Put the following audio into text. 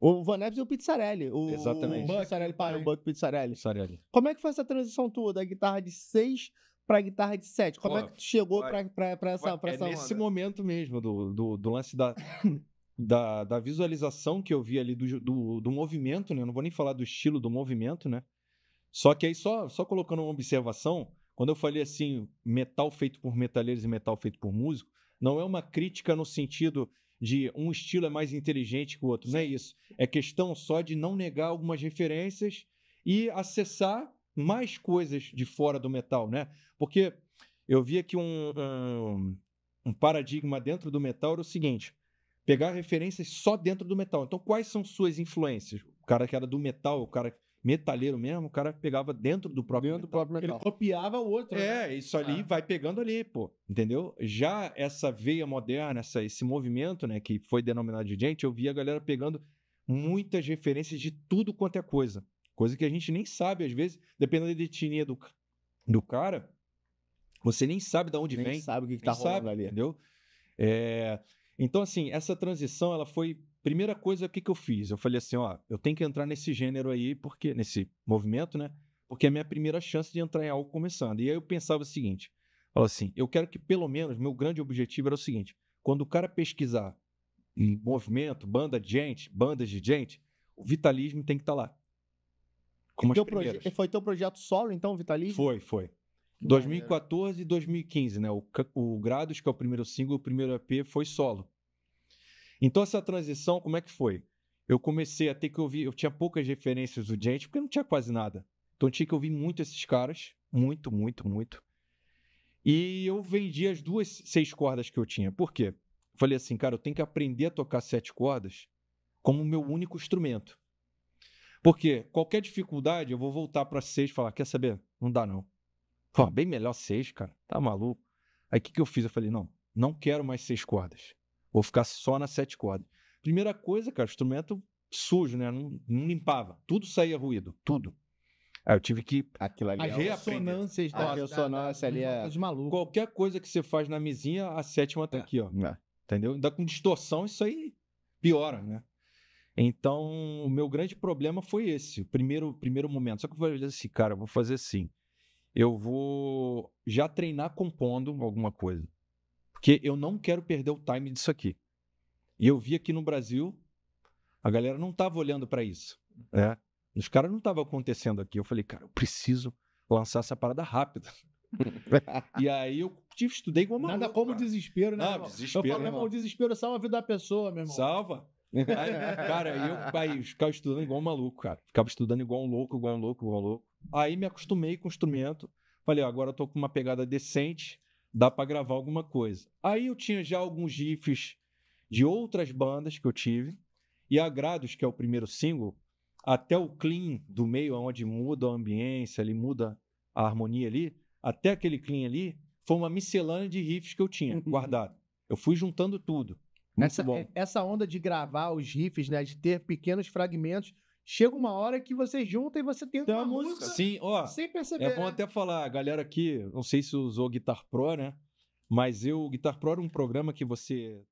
O Van Epps e o Pizzarelli. O, Exatamente. O Pizzarelli para né? o Buck Pizzarelli. Pizzarelli. Como é que foi essa transição tua da guitarra de 6 para a guitarra de 7? Como é Pô, é que tu chegou para essa, pra é essa nesse momento mesmo, do, do, do lance da, da, da, visualização que eu vi ali do, do, do movimento, né? Eu não vou nem falar do estilo do movimento, né? Só que aí, só, só colocando uma observação, quando eu falei assim, metal feito por metalheiros e metal feito por músico, não é uma crítica no sentido de um estilo é mais inteligente que o outro. Não é isso. É questão só de não negar algumas referências e acessar mais coisas de fora do metal, né? Porque eu via que um, um, um paradigma dentro do metal era o seguinte: pegar referências só dentro do metal. Então, quais são suas influências? O cara que era do metal, o cara metaleiro mesmo, o cara pegava dentro do próprio, dentro metal. Do próprio metal. Ele copiava o outro. Né? É, né? isso ali ah. vai pegando ali, pô. Entendeu? Já essa veia moderna, essa, esse movimento, né, que foi denominado de gente, eu via a galera pegando muitas referências de tudo quanto é coisa. Coisa que a gente nem sabe, às vezes, dependendo da etnia do, do cara, você nem sabe de onde nem vem. Nem sabe o que, que tá rolando sabe, ali. Entendeu? É, então, assim, essa transição ela foi primeira coisa, o que, que eu fiz? Eu falei assim, ó, eu tenho que entrar nesse gênero aí, porque nesse movimento, né? Porque é a minha primeira chance de entrar em algo começando. E aí eu pensava o seguinte, falou assim, eu quero que pelo menos, meu grande objetivo era o seguinte, quando o cara pesquisar em movimento, banda de gente, bandas de gente, o vitalismo tem que estar tá lá. Como teu foi teu projeto solo, então, Vitalismo? Foi, foi. 2014 e 2015, né? O, o Grados, que é o primeiro single, o primeiro EP foi solo. Então, essa transição, como é que foi? Eu comecei a ter que ouvir, eu tinha poucas referências do gente, porque não tinha quase nada. Então, tinha que ouvir muito esses caras, muito, muito, muito. E eu vendi as duas seis cordas que eu tinha. Por quê? Falei assim, cara, eu tenho que aprender a tocar sete cordas como meu único instrumento. Porque qualquer dificuldade, eu vou voltar para seis e falar, quer saber? Não dá não. Pô, bem melhor seis, cara. Tá maluco? Aí o que, que eu fiz? Eu falei, não, não quero mais seis cordas. Vou ficar só nas sete cordas. Primeira coisa, cara, instrumento sujo, né? Não, não limpava. Tudo saía ruído, tudo. Aí eu tive que. Aquilo ali as é ressonâncias da, ressonância ali é. Qualquer coisa que você faz na mesinha, a sétima tá é. aqui, ó. É. Entendeu? Ainda com distorção, isso aí piora, né? Então, o meu grande problema foi esse, o primeiro, primeiro momento. Só que eu falei assim, cara, eu vou fazer assim. Eu vou já treinar compondo alguma coisa. Porque eu não quero perder o time disso aqui. E eu vi aqui no Brasil, a galera não estava olhando para isso. Né? Os caras não estavam acontecendo aqui. Eu falei, cara, eu preciso lançar essa parada rápida. e aí eu tive, estudei com uma Nada maluco, como desespero, né? Não, irmão? desespero. Eu falo, irmão, o desespero salva a vida da pessoa, meu irmão. Salva. Aí, cara, eu aí, ficava estudando igual um maluco, cara. Ficava estudando igual um louco, igual um louco, igual um louco. Aí me acostumei com o instrumento. Falei, ó, agora eu tô com uma pegada decente dá para gravar alguma coisa. Aí eu tinha já alguns GIFs de outras bandas que eu tive, e agrados que é o primeiro single, até o clean do meio, onde muda a ambiência, ele muda a harmonia ali, até aquele clean ali, foi uma miscelânea de riffs que eu tinha uhum. guardado. Eu fui juntando tudo. essa, é, essa onda de gravar os riffs, né, de ter pequenos fragmentos chega uma hora que você junta e você tem uma então música. Sim, ó. Sem perceber. É bom né? até falar, galera aqui, não sei se usou Guitar Pro, né? Mas eu, Guitar Pro era um programa que você